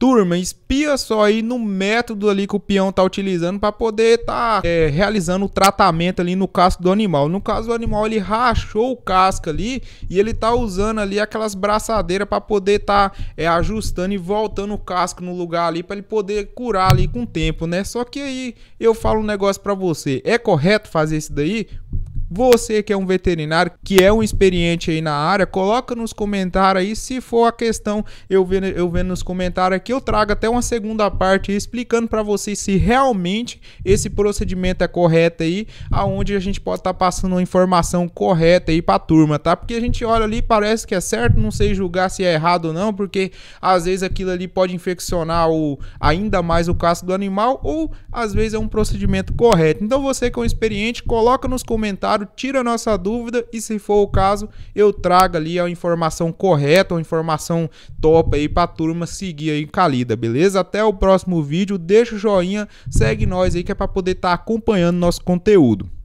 Turma, espia só aí no método ali que o peão tá utilizando para poder tá é, realizando o tratamento ali no casco do animal. No caso do animal, ele rachou o casco ali e ele tá usando ali aquelas braçadeiras para poder tá é, ajustando e voltando o casco no lugar ali para ele poder curar ali com o tempo, né? Só que aí eu falo um negócio para você, é correto fazer isso daí? Você que é um veterinário, que é um experiente aí na área, coloca nos comentários aí se for a questão, eu vendo, eu vendo nos comentários aqui, eu trago até uma segunda parte explicando para vocês se realmente esse procedimento é correto aí, aonde a gente pode estar tá passando uma informação correta aí para a turma, tá? Porque a gente olha ali, parece que é certo, não sei julgar se é errado ou não, porque às vezes aquilo ali pode infeccionar o, ainda mais o casco do animal ou às vezes é um procedimento correto. Então você que é um experiente, coloca nos comentários claro, tira a nossa dúvida e se for o caso, eu trago ali a informação correta, a informação top aí pra turma seguir aí Calida, beleza? Até o próximo vídeo, deixa o joinha, segue nós aí que é pra poder estar tá acompanhando nosso conteúdo.